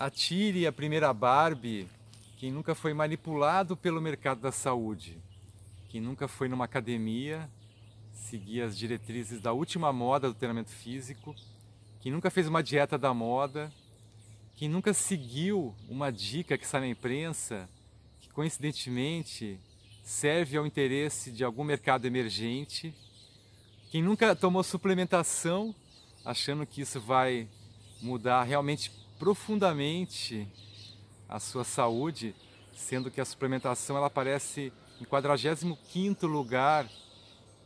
atire a primeira Barbie, quem nunca foi manipulado pelo mercado da saúde, quem nunca foi numa academia seguir as diretrizes da última moda do treinamento físico, quem nunca fez uma dieta da moda, quem nunca seguiu uma dica que sai na imprensa, que coincidentemente serve ao interesse de algum mercado emergente, quem nunca tomou suplementação achando que isso vai mudar realmente profundamente a sua saúde, sendo que a suplementação ela aparece em 45º lugar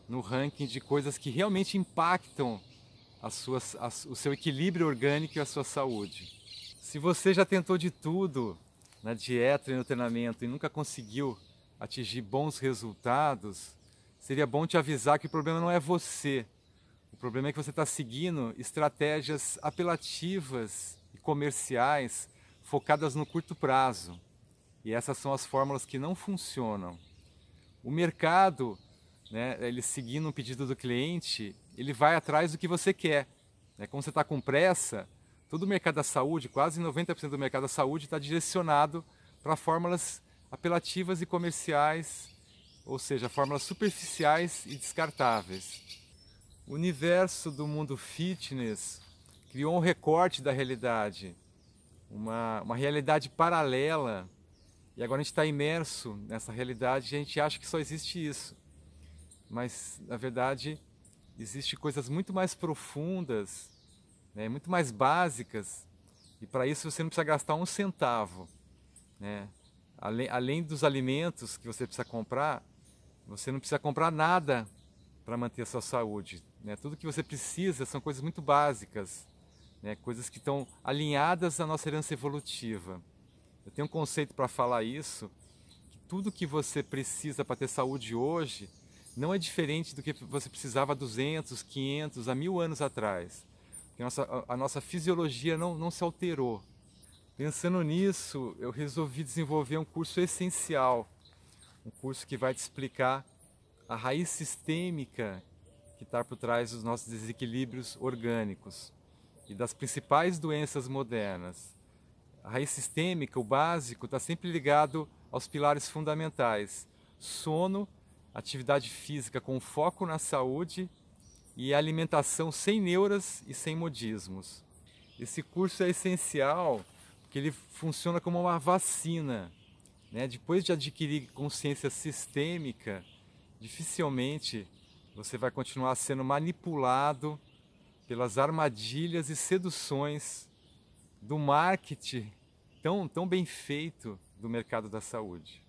no ranking de coisas que realmente impactam a sua, a, o seu equilíbrio orgânico e a sua saúde. Se você já tentou de tudo na dieta e no treinamento e nunca conseguiu atingir bons resultados, seria bom te avisar que o problema não é você. O problema é que você está seguindo estratégias apelativas comerciais focadas no curto prazo. E essas são as fórmulas que não funcionam. O mercado, né, ele seguindo o pedido do cliente, ele vai atrás do que você quer. Né? Como você está com pressa, todo o mercado da saúde, quase 90% do mercado da saúde, está direcionado para fórmulas apelativas e comerciais, ou seja, fórmulas superficiais e descartáveis. O universo do mundo fitness criou um recorte da realidade, uma, uma realidade paralela. E agora a gente está imerso nessa realidade e a gente acha que só existe isso. Mas, na verdade, existem coisas muito mais profundas, né, muito mais básicas, e para isso você não precisa gastar um centavo. Né? Além, além dos alimentos que você precisa comprar, você não precisa comprar nada para manter a sua saúde. Né? Tudo que você precisa são coisas muito básicas né? coisas que estão alinhadas à nossa herança evolutiva. Eu tenho um conceito para falar isso, que tudo que você precisa para ter saúde hoje não é diferente do que você precisava há 200, 500, há mil anos atrás. A nossa, a nossa fisiologia não, não se alterou. Pensando nisso, eu resolvi desenvolver um curso essencial, um curso que vai te explicar a raiz sistêmica que está por trás dos nossos desequilíbrios orgânicos e das principais doenças modernas. A raiz sistêmica, o básico, está sempre ligado aos pilares fundamentais: sono, atividade física com foco na saúde e alimentação sem neuras e sem modismos. Esse curso é essencial porque ele funciona como uma vacina. Né? Depois de adquirir consciência sistêmica, dificilmente você vai continuar sendo manipulado pelas armadilhas e seduções do marketing tão, tão bem feito do mercado da saúde.